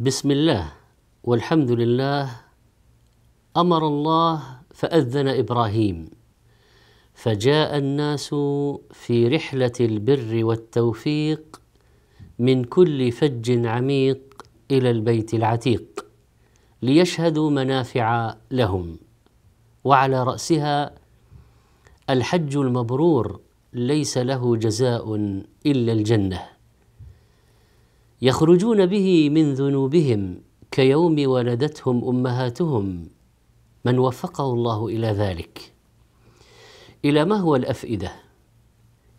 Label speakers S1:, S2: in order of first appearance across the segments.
S1: بسم الله والحمد لله امر الله فاذن ابراهيم فجاء الناس في رحله البر والتوفيق من كل فج عميق الى البيت العتيق ليشهدوا منافع لهم وعلى راسها الحج المبرور ليس له جزاء الا الجنه يخرجون به من ذنوبهم كيوم ولدتهم امهاتهم من وفقه الله الى ذلك الى ما هو الافئده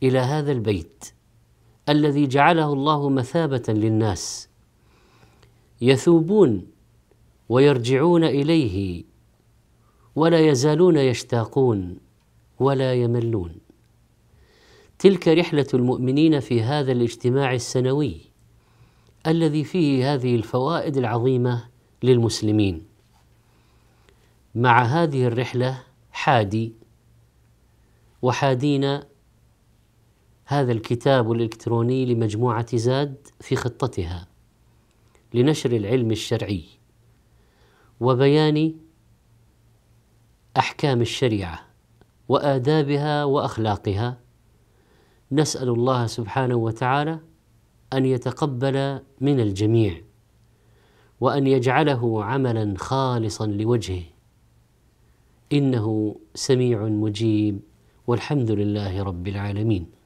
S1: الى هذا البيت الذي جعله الله مثابه للناس يثوبون ويرجعون اليه ولا يزالون يشتاقون ولا يملون تلك رحله المؤمنين في هذا الاجتماع السنوي الذي فيه هذه الفوائد العظيمه للمسلمين مع هذه الرحله حادي وحادينا هذا الكتاب الالكتروني لمجموعه زاد في خطتها لنشر العلم الشرعي وبيان احكام الشريعه وادابها واخلاقها نسال الله سبحانه وتعالى ان يتقبل من الجميع وان يجعله عملا خالصا لوجهه انه سميع مجيب والحمد لله رب العالمين